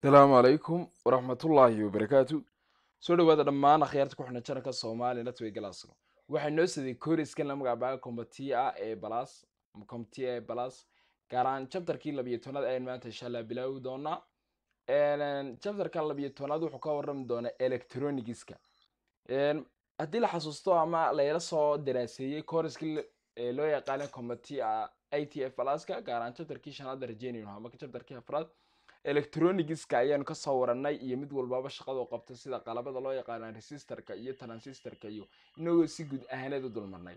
asalaamu calaykum waraxmatullaahi wabarakaatu soo dhawaada dhammaan akhyaarta ku xidhan janalka somalinet way galaasno waxaa noo saday koriskan la magacbaa combatia ee balas comtia ee balas gaaraan jabtarkii labiyo tobnaad ayaan maanta insha allah bilaawi doonaa jabtarkan labiyo tobnaad wuxuu ka warrami doonaa electronigiska haddii la xasuusto ama layla soo daraaseeyey koriskii loo yaqaana combatia i t f balaska gaaraan jabtarkii shanaad rajeynayno ama jabtarkii afraad electronigiska ayaan kasoo waranay iyo mid walbaba shaqadoo qabta sida qalabada loo yaqaana resisterka iyo transisterka iyo inagoo si guud ahaaneed u dulmarnay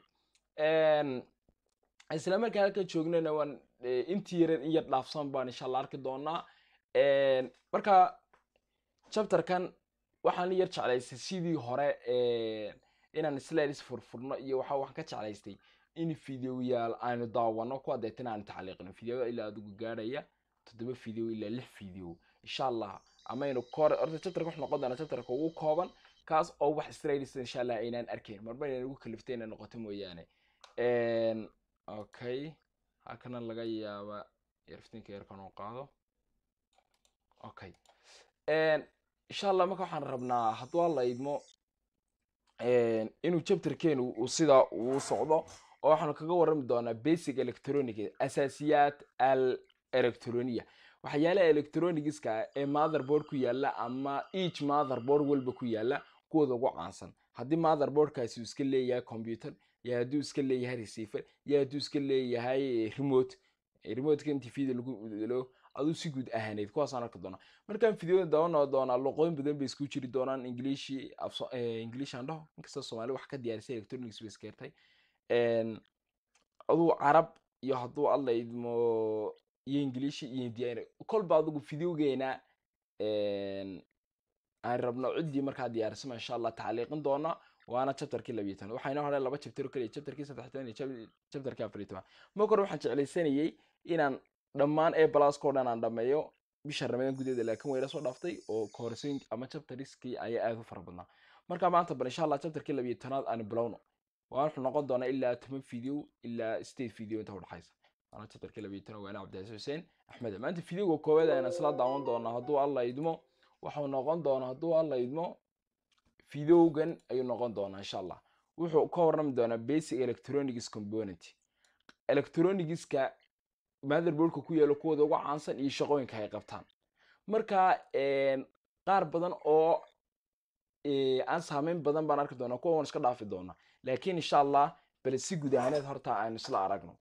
isla markaa joognana waan intii yareed in dhaafsan baan insha arki doonaa marka chapterkan waxaan yar jeclaystay sidii hore inaan slides furfurno iyo waxa waxaan ka jeclaystay in videoyaal aanu daawano kuwa deetana aanu tacliiqno videoyada ilaa adigu gaadhaya toddoba video ilaa lix video insha allah amaynu kore horta chapterka wuxuu noqon doonaa chapterka ugu kooban kaas oo wax israelista ah insha allah aynaan arkayn marba inay nagu kaliftay inay noqoto mooyaane okay halkana laga yaaba yarftinka yarkan uu qaado okay insha allah marka waxaan rabnaa hadduu alla idmo inuu chapterkeenu uu sidaa uu socdo oo waxaanu kaga warami doonaa basic electronic asaasiyaad electronia waxyaalaha electronigiska ah ee motherboard ku yaala ama each motherboard walba ku yaala kuwooda ugu caansan haddii motherboardkaasi uu iska leeyahay computer yo hadduu iska leeyahay receiver yo hadduu iska leeyahay eh, remote eh, remotekan tvda lagu udelo aduu si guud ahaaneyd kuwaasaan arki doona markaan fideoda dabanoo doonaa luqooyin badan bay isku jiri doonaan ingiliishi ingiliish eh, aan dhaho inkastoo soomali wax ka diyaarisay electronics bay iskeertay aduu carab iyo hadduu alla idmo iyo ingiliishi iyo hindiya kolba adigu videogeena aan rabno ciddii markaa diyaarisama insha allah tacliiqin doona waana chapterkii labiyo toban waxaa inoo laba chaptero keliya chapterkii saddex iyo chapterkii afar toban marka waxaan jeclaysanayay inaan dhammaan a blasco dhan aan dhameeyo bisha ramadaan gudaheeda laakiin wayla soo dhaaftay oo koorsooyinka ama chapteriskii ayaa aada u fara badnaa marka maanta bal insha allah chapterkii labiyo tobnaad aan bilowno waan wuxuu noqon doonaa ilaa toban video ilaa sideed video inta udhexaysa tarkii labayo tan ogaana cabdicaziz xuseen axmede maanta fideoga koowaad ayaan isla daawan doonaa hadduu alla idmo waxuu noqon doonaa hadduu alla idmo fideogan ayuu noqon e doonaa insha wuxuu ka warrami doonaa basic electronics component electronicska motherboardka ku yaala kuwooda ugu caansan iyo shaqooyinka ay qabtaan marka qaar ehm, badan oo aan eh, saameyn badan baan arki doonaa kuwa waan iska dhaafi doonaa laakiin insha allah si guud horta aan isla aragno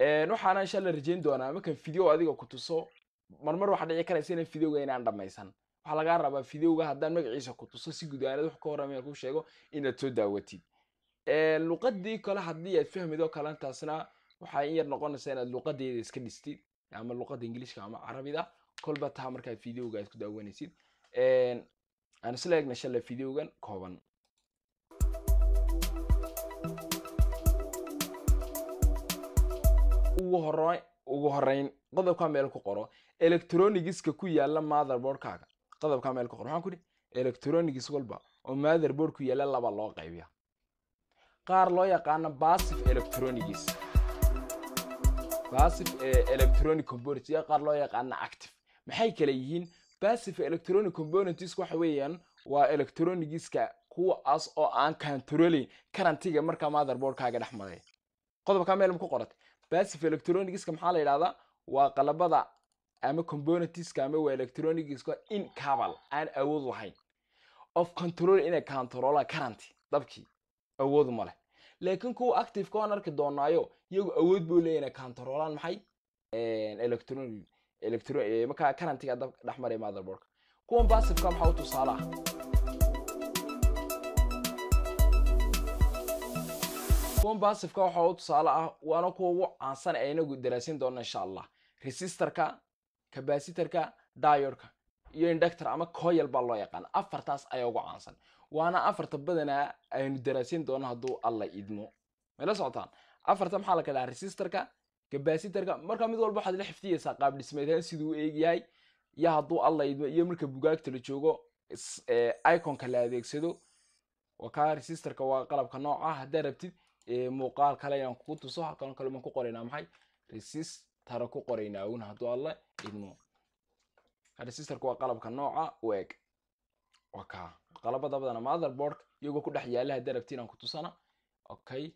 waxaana insha rajayn doonaa markan video adiga ku tuso marmar waxa dhici karaysa inaan videoga inaan dhammaysan waxaa lagaa rabaa videoga haddaan magaciisa ku tuso si guud wax ka horama inaan ku sheego inaad soo daawatid luqadii kale haddii aad fahmid oo kale taasna waxay in yar noqonaysaa inaad luqadeeda iska dhistid ama luqada ingiliishka ama carabida kolba taha markaad videoga aad ku daawanaysid aan isla egna shalay videogan kooban ugu horeyn qodobka meel ku qoro electronigiska ku yaala motherboardkaaga qodobka meel ku qoro waxaan ku idhi electronics walba oo motherboard ku yaala laba loo qaybiya qaar loo yaqaano passive electronics passive eh, electronic components iyo qaar loo yaqaano active maxay kala yihiin passive electronic components waxa weeyaan waa electronigiska kuwaas oo aan controlin karantiga markaa motherboardkaaga dhex maray qodobka meel ma ku qorata passive electronicska maxaa la yidhahdaa waa qalabada ama componentska ama waa electronicska in cabal aan awood lahayn of control inay controllaan current dabkii awood ma leh laakiin kuwa activeka waan arki doonaayo iyagu awood buu leeyahay inay controllaan maxay electronic electro markaa currentga dab dhex maray motherboardka kuwan passiveka maxaa u tusaale ah kuwan baasifka waxa u tusaale ah waana kuwa ugu caansan ee inagu daraasin doono insha allah resistarka cabasitarka diodka iyo indactor ama coyal baa loo yaqaan afartaas ayaa ugu caansan waana afarta badanaa aynu daraasin doono hadduu alla idmo mayla socotaan afarta maxaa la kadhahaa resistarka cabasitarka marka mid walba waxaad la xifdiyeysaa qaab dhismeedhaan siduu u eegyahay iyo hadduu alla idmo iyo marka bugaagta la joogo iconka la adeegsado waa resistarka waa qalabka nooca ah. haddaad rabtid muuqaal kale ayaan kugu tuso halkan kale baan ku qoraynaa maxay resistara ku qoraynaa un hadduu alle idmo resistarku waa qalabka nooca u eg waa kaa qalabada motherboard iyagoo ku dhex yaala haddii arabtiin ku tusana okay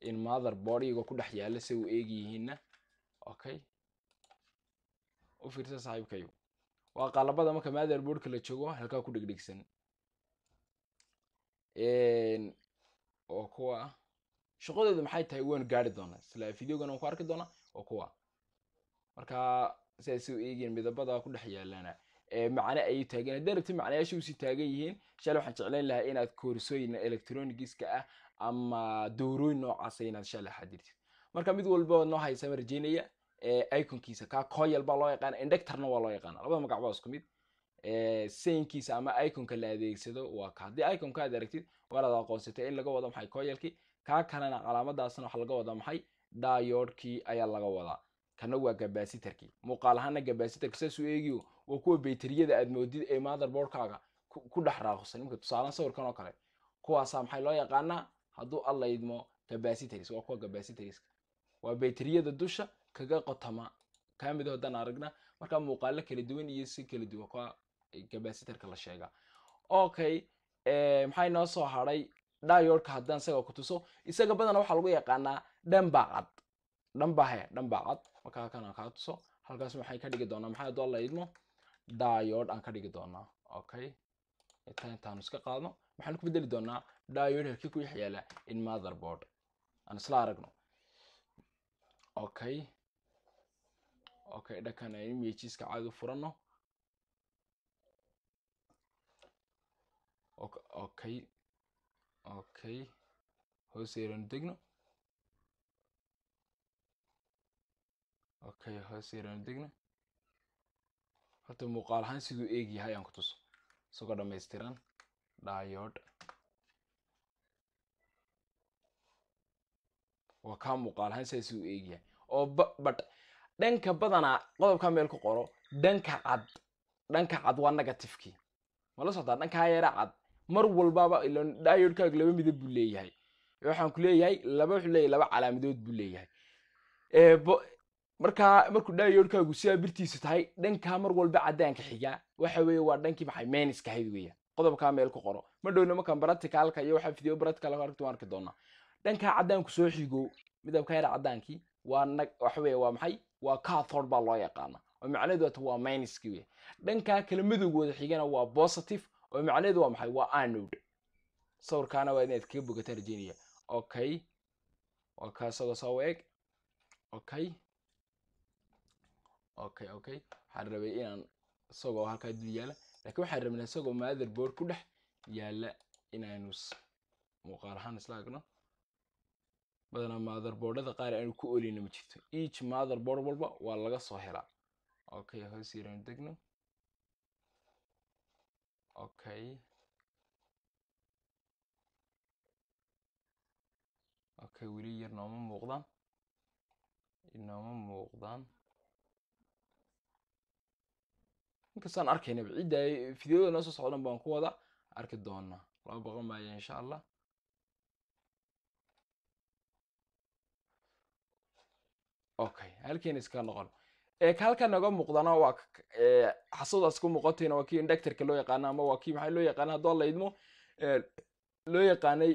in motherboard iyagoo ku dhex yaala se u eegyihiinna okay u fiirsa saaxiibkayo waa qalabada marka motherboardka la joogo halkaa ku dhegdhegsan oo kuwa shaqadeeda maxay tahay waan gaari doonaa isla videogan waan ku arki doonaa waa kuwa marka sidaas u eegeen midabada ku dhex yaalana macne ayay taagan hadday macnayaasha usii taagan yihiin shale waxaan jeclayn lahaa inaad koorsooyin electronigiska ah ama dowrooyin noocaasa ah inaad shale xadirtid marka mid walba waad noo haysaa marjeynaya iconkiisa kaa coil baa loo yaqaana indectorna waa loo yaqaana labada magac baa isku mid saynkiisa ama iconka la adeegsado waa ka haddii iconka aad aragtid waa inaad aqoonsatay in laga wado maxay coilkii kaa kalena calaamadaasna waxaa laga wadaa maxay daayoodhkii ayaa laga wadaa kana waa gabasitarkii muuqaal ahaana gabasitarka saas u eegiyo waa kuwa bayteriyada aad moodid ee motherboardkaaga ku dhex raaqsan imika tusaalan sawirkan oo kale kuwaasaa maxay loo yaqaanaa hadduu allaydmo gabasitaris waa kuwa gabasitariska waa bayteriyada dusha kaga qotama kamid ah haddaan aragna markaa muuqaalo kala duwan iyo si kala duwan kuwa gabasitarka la sheegaa okay eh, maxaa inoo soo hadhay diodka haddaan isaga ku tuso isaga badana waxaa lagu yaqaanaa dhambacad dhambahe dhambacad markaa kan aan kaa tuso halkaas maxaan ka dhigi doonaa maxaa doo la idmo diod aan ka dhigi doonaa okay intaa intaan iska qaadno maxaan ku bedeli doonaa diod halkii ku yaala in motherboard aan isla aragno okay okay dhakan aan imageska caadi furano okay okay hoos hoosyaranu degno okay hoos hoosyaranu degno horta muuqaal ahaan siduu eegyahay aan ku tuso isagoo dhamaystiran dayod waa ka muuqaal ahaan sidaa siduu yahay oo bat dhanka badanaa qodobkaa meel ku qoro dhanka cad dhanka cad waa negativekii ma la socdaa dhankaa yara cad mar walbaaba diodkaag laba midab buu leeyahay waxaan ku leeyahay laba wuxuu leeyahay laba calaamadood buu leeyahay markaa markuu diodkaagu sidaa birtiisu tahay dhankaa mar walba cadaanka xigaa waxa weeye waa dhankii maxay meeniska ahayd weeyaan qodobkaa meel ku qoro ma dhowna markaan baraticalka iyo waxaa fidiyo baraticalka aragti waan arki doonaa dhankaa caddaanku soo xigo midabka yar caddaankii waa nag waxa weeye waa maxay waa cathod baa loo yaqaana oo macnaheedu waa miniski weya dhankaa kala madowgooda xigana waa positive oo macnaheedu waa maxay waa anode sawirkaana waa inaad kaga bogataa rajeynaya okay waa ka isagoo soo waeg okay okay okay waxaan rabay inaan isagoo halkaa dul yaala lakiin waxaan rabnaa isagoo maather board ku dhex yaala inaanu muuqaal ahaan isla agno badanaa maatherboardada qaar aanu ku olina ma jirto each maatherboard walba waa laga soo helaa okay hoos yaraan degno Okay. Okay, weli yar nooma muuqdaan. Inooma muuqdaan. inkastaan arkayna cidda er fideoda er noo soo socdan baan ku wada arki doonaa laba baqan maayo insha allah okay halkeen iska noqon halka naga muuqdana waa xasuudaas ku muuqatayna waa kii indhectorka loo yaqaana ama waa kii maxaa loo yaqaana haddoo la loo yaqaanay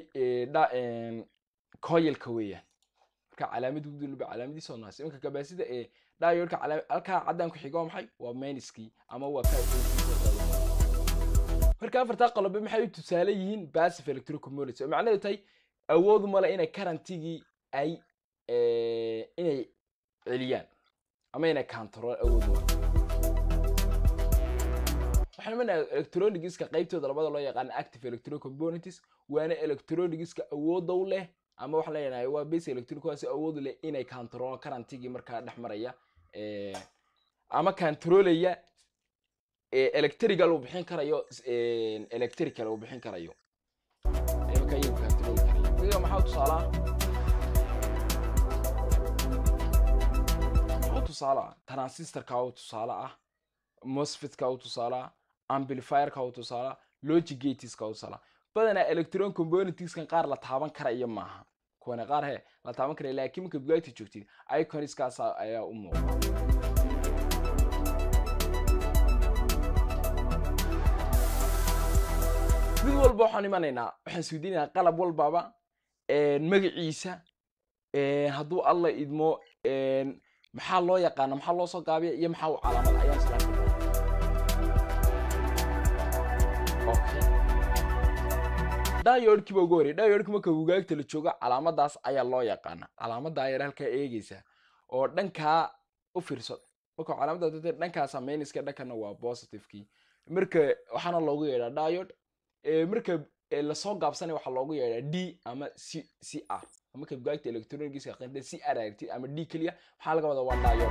coilka weeyaan marka calaamad gudulba calaamadiisa naas imanka kabasida ee diodka halkaa caddaan ku xigo maxay waa meniskii ama waa marka afartaa qolobe maxay u tusaale yihiin passive electrocumulity oo macnaheedu tahay awood male inay karantigii ay inay celiyaan ama inay kantarool awood waxaan umanaha electronigiska qaybtooda labada loo yaqaan active electronic components waana electronigiska awooda u leh ama waxaan leenahay waa base electronic waasi awood leh inay kantarool karantigii markaa dhex maraya ama kantaroolaya electrical uu bixin karayo electrical uu bixin karayo markaa iyagu kantarool karayo maxaa tusaalaha tusaale ah transistorka u tusaale ah mosfitka u tusaale ah amplifierka u tusaale ah logic gateska u tusaale ah badanaa electron componentskan qaar la taaban kara iyo maaha kuwana qaar he la taaban kara laakiin marka bugaagta joogtid iconiskaas ayaa u muuqda mid walba waxaan imanaynaa waxaan isweydiinaynaa qalab walbaba magaciisa haduu alla idmo maxaa loo yaqaana maxaa loo soo gaabiya iyo maxaa u calaamad ayaan isla dayodhkiiba ah. ugu horey dayodhki marka wugaagta la joogo calaamadaas ayaa loo yaqaana calaamadaa yar halkaa eegeysa oo dhankaa u fiirso marka calaamada dhankaasa meniska dhankana waa positivekii marka waxaana loogu yeedhaa dayod marka lasoo gaabsanaya waxaa loogu yeedhaa d ama c r ama kabaagta electronigiska qinda si aragtid ama d keliya waxaa laga wada waa dhaayo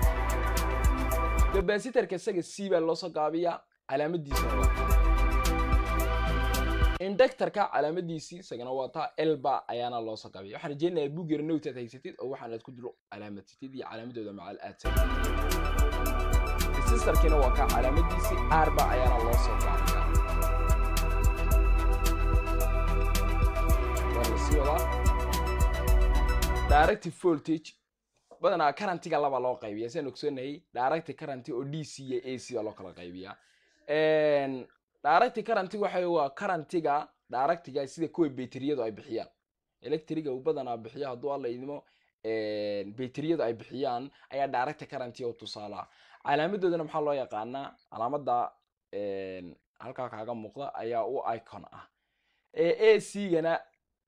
kabasitarka isaga c baa loo gaabiyaa calaamadiisa indactorka calaamadiisii isagana wataa elba ayaana loo gaabiya waxaan rajeynayaa bug yar aad haysatid oo waxaan aad ku jiro calaamadtid iyo calaamadooda macal aad resistarkiina waa kaa calaamadiisii arba ayaana loo soo waa la sii wadaa directive voltage badanaa currentiga laba loo qaybiya saan ogsoonayay directive current oo dc iyo ac baa loo kala qaybiya directive currentiga waxa waa currentiga directiga sida kuwa beteriyadu ay bixiyaan electriga uu badanaa bixiyo hadduu alla idimo beteriyadu ay bixiyaan ayaa directive currentiga u tusaalaa calaamadoodana maxaa loo yaqaanaa calaamada halkaa kaaga muuqda ayaa u icon ah ac-gana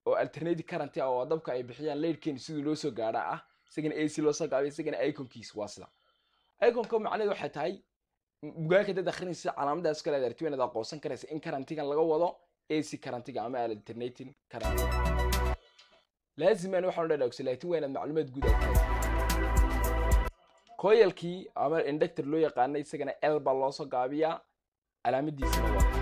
oo alternative current ah oo dabka ay bixiyaan leydhkeeni sidii loo soo gaadhaa ah isagana ac loo soo isagana iconkiis waa sida iconka macnaheed waxay tahay bugaagka dad akhrinaysa calaamadaas kale aad aragti weynaad aqoonsan karaysa in karantigan laga wado ac karantiga ama alternating current laaziman waxaan dhadhaagsa laakiin waa inaad macluumaad guud koyalkii ama indhector loo yaqaana isagana l baa loo gaabiyaa calaamadiisana waa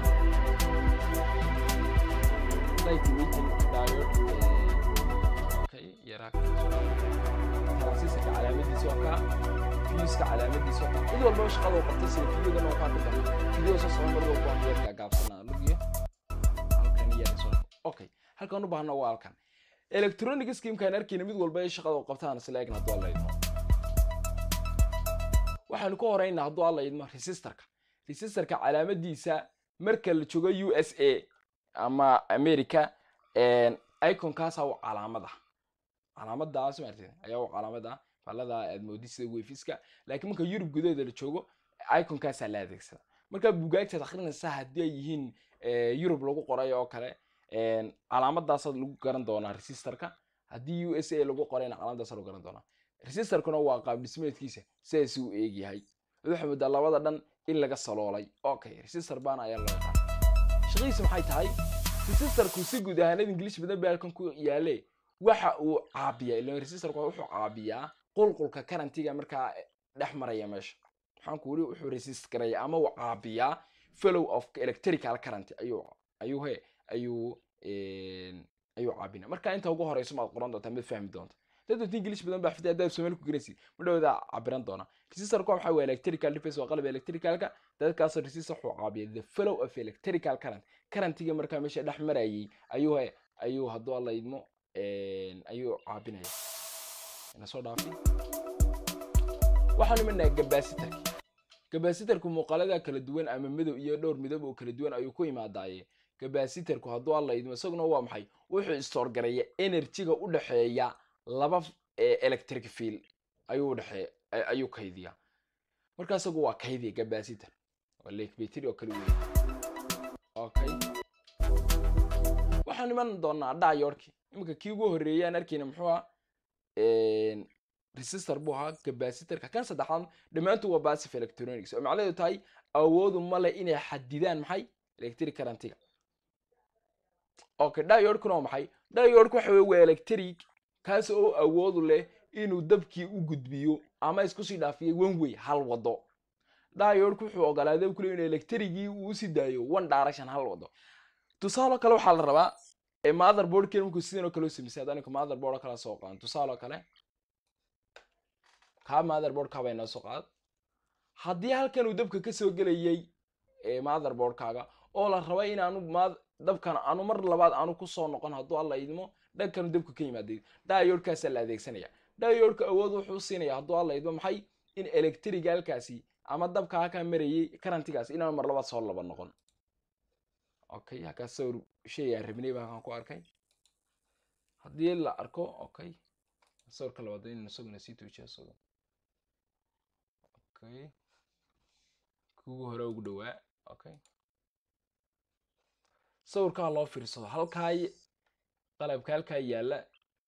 fiiska calaamadiisa mid walbaba shaqada uu qabtay selfiyadana waa ku arkaa fiidiyada soo socon mar walba waan yar okay halkan u baahna waa halkan electronic scheme arkayna mid walba ay shaqada uu qabtaan isla eegna hadduu alla waxaanu ka horeynaa hadduu alla resistarka resistarka calaamadiisa marka la joogo u s a ama america iconkaasa u calaamada calaamadaas maartay ayaa u calaamada ah falada aad moodi sida wefiska laakiin marka yurub gudaheeda la joogo iconkaasaa la adeegsada markaa bugaagtaad akrinaysaa haddii ay yihiin eh, yurub lagu qoray oo kale eh, calaamadaasaad lagu garan doonaa resisterka haddii u s a lagu qorayna calaamadaasa lagu garan doonaa resisterkuna waa qaab dhismeedkiisa sidaasi u eegyahay wuxuu labada dhan in laga saloolay okay resister baana ayaa loo yaqaan shaqadiisa maxay tahay resisterku si guud ahaan ingiliish badan baalkan ku yaale waxa uu caabiyaa ilan resisterku wuxuu caabiyaa qulqulka karantiga markaa dhex maraya meesha maxaanku weli wuxuu resist garaya ama uu caabiyaa fellow of electrical currenty ayuu ayuu he ayuu ayuu caabina marka inta ugu horeyso maad qoran doontaa mid fahmi doonta dad english badan baa xifday haddaad soomaali ku garanaysid ma cabiran doona resistorka waxaa waa electrical device waa qalab electricalka dadkaas resistor wuxuu caabiya the fellow of electrical current currentiga markaa meesha dhex marayay ayuu he ayuu hadduu alla idmo ayuu caabinaya inasoo dhaafin waxaan imanaha gabasitarki gabasitarku muuqaalada kala duwan ama madow iyo dhowr midab oo kala duwan ayuu ku imaadaaye gabasitarku hadduu alla idmo isaguna waa maxay wuxuu istoorgareeya enerjiga u dhexeeya laba electric fiel ayuu dhexee ayuu kaydiya marka isagu waa kaydiya gabasitar waa oo kale waxaan iman doonaa dhayoorki iminka kii ugu horreeyaan arkayna muxuu ah resister buu ahaa capacitorka kan saddexaad dhammaantu waa passive electronics oo macnaheedu tahay awoodu male inay xadidaan maxay electric currentiga okay diodkuna waa maxay diodku waxa wey waa electric kaas oo awoodu leh inuu dabkii u gudbiyo ama iskusii sii dhaafiyo one hal wado diodku wuxuu ogolaaday dabku in electrigii uu sii daayo one direction hal wado tusaalo kale waxaa la rabaa motherboard keli markuu sidan oo kale usameysay hadaan ninka motherboard oo kale soo qaadan tusaale oo kale kaa motherboard kaa bay soo qaad haddii halkan uu dabka kasoo gelayay motherboard kaaga oo la raba in dabkan aanu mar labaad aanu kusoo noqon hadduu alla idmo dhankanu dabka ka yimaada dayodkaasaa la adeegsanaya dayodka awood wuxuu siinaya hadduu alla idmo maxay in electriga halkaasi ama dabka halkaa marayay karantigaas inaanu mar labaad soo laba noqon okay halkaas sawir shey aan rabnay baa halkaan ku arkay haddii la arko okay sawirka labaad inaan isaguna sii tuujiyo isagu okay kugu hore ugu dhowaa okay sawirkaa loo fiirsado halkaa qalabka halkaa yaalla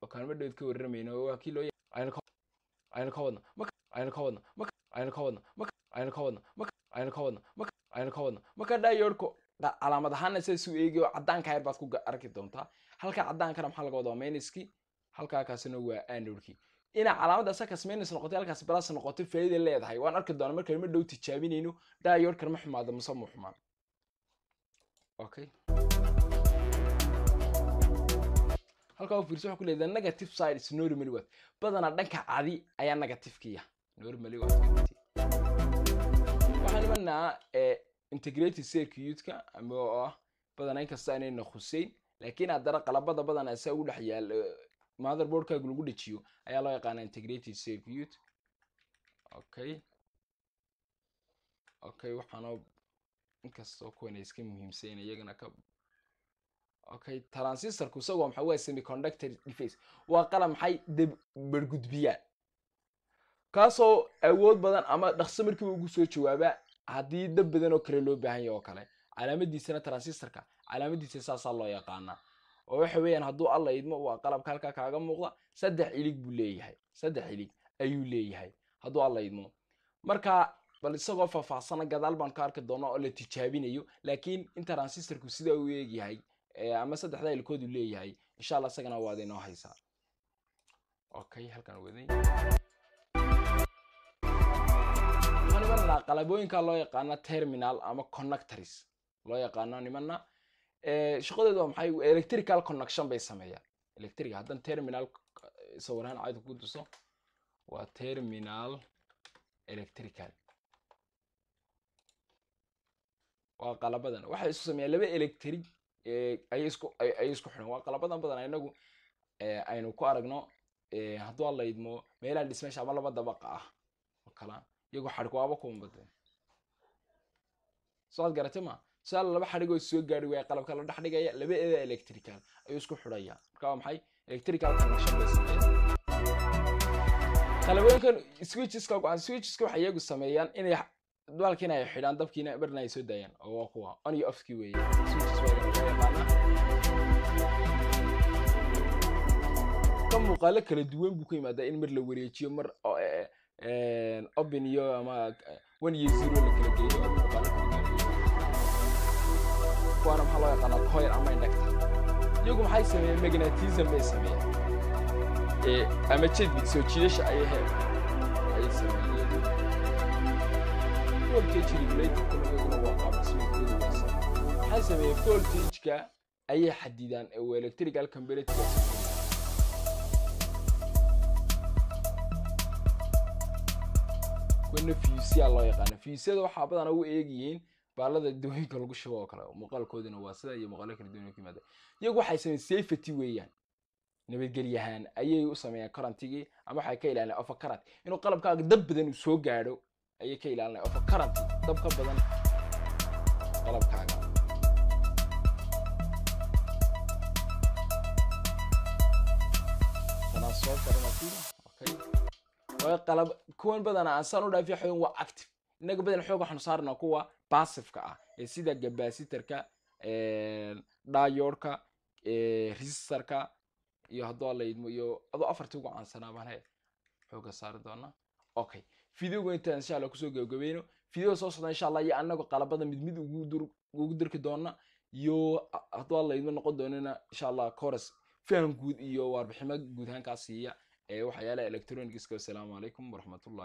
okaan madhowd ka warramayno waa kii loo ayna ka wadna ayna ka wadna ayna ka wadna ayna ka wadna ayna ka wadna ayna ka wadna maka dhayoorko calaamad ahaana saasuu eegi oo caddaanka heer baad ku arki doontaa halka caddaankana maxaa laga wadaa minski halkaa kaasina waa anodki ina calaamada sakas minus noqotay halkaas balas noqotay faa'iida leedahay waan arki doonaa markale ma dhow tijaabinayno daayorkan ma xumaado mase mu xumaan okay halkaa fiirso waxaa ku leedahay negative side is normally what badanaa dhanka cadi ayaa negative normally what waxaan imanaa eh, integrated circuitka ama oo ah badan inkasta inayna khuseyn laakiin haddana qalabada badan asaa ugu dhex yaal eh, motherboardkaaga lagu dhejiyo ayaa loo yaqaana integrated circuit okay okay waxaana inkastoo kuwan iska muhiimsan iyagana ka okay transistorku isagoo maxaa waa semiconductor device waa qalab maxay bargudbiyaa kaasoo awood badan ama dhaqso markiiba ugu soo jawaaba haddii dab badan oo kale loo baahan yahy oo kale calaamadiisana transistorka calaamadiisa saasaa loo yaqaanaa oo waxa weeyaan hadduu alla idmo waa qalabka halkaa kaaga muuqda saddex ilig buu leeyahay saddex ilig ayuu leeyahay hadduu alla idmo marka bal isagoo faahfaahsana gadaal baan ka arki doonaa oo la tijaabinayo laakiin in transistarku sida u eegyahay ama saddexdaa ilkoodu leeyahay insha allah isagana waad inoo haysaa okay halkan waday waxaan imananaa qalabooyinka loo yaqaana terminal ama connectors loo yaqaano nimanna shaqadeedu waa maxay electrical connection bay sameeyaan electric haddan terminal sawiraan cayda ku tuso waa terminal electrical waa qalabadan waxay isu sameeyaan laba electric ayay isku ayay xidhan waa qalabadan badan inagu aynu ku aragno hadduu laydmo la idmo meelaha dhismeesha ama laba dabaqa ah oo kala iyagoo xadhigwaaba ku umbatay sooad garatay ma tusaale laba xadhigoo soo gaari waaya qalabka la dhex dhigaya laba eeda electrical ayuu isku xidhayaa marka waa maxay electrical qalabooyinkan switcheska go-an switcheska waxay iyagu sameeyaan inay daalkiina ay xidhaan dabkiina barna ay soo daayaan oo waa kuwa on iyo offkii weeye ka muuqaalo kala duwan buu ku yimaadaa in mar la wareejiyo mar eh, Eh, open iyo ama um, one uh, iyo zero la kala geeyo kuwaana maxaa loo yaqaanaa coil ama indhactor iyagu maxay sameeyeen magnetism bay sameeyeen ama jedbi soo jiidasha ayay heen ayay sameeyeen voltage regulatorkuna waa qaabdhismeedkooda waxay sameeyeen voltageka ayay xadidaan oo electrical comparative kuwana fiisiyaa loo yaqaana fiisyada waxaa badanaa u eegyihiin baalada dawooyinka lagu shubo oo kale muuqaalkoodina waa sida iyo muuqaalo kala duwan yimaada ah. iyagu waxay sameeyeen safety weeyaan nabadgelyahaan ayay u sameeyeen karantigii ama waxay ka ilaalinay ofa inuu qalabkaaga dab badan uu soo gaadho ayay ka ilaalinay ofa karant dab ka badan qalabkaaga tanaa soo karanatiga qalab kuwan badan aan saan u dhaafiyo xoogan ah, sida gabasitarka dayorka resistarka iyo haddoo laydmo iyo adoo afartii ugu caansanaa baan he xooga saari doonaa okay videoga intaan insha kusoo gabagabayno videoga soo socda insha allah iyo qalabada midmid ugu dirki doona iyo haddoo laydmo noqon doonana insha allah fahan guud iyo warbiximo guud ahaan siiya ee waxyaalaha electronicsku assalaamu calaykum waraxmatullahi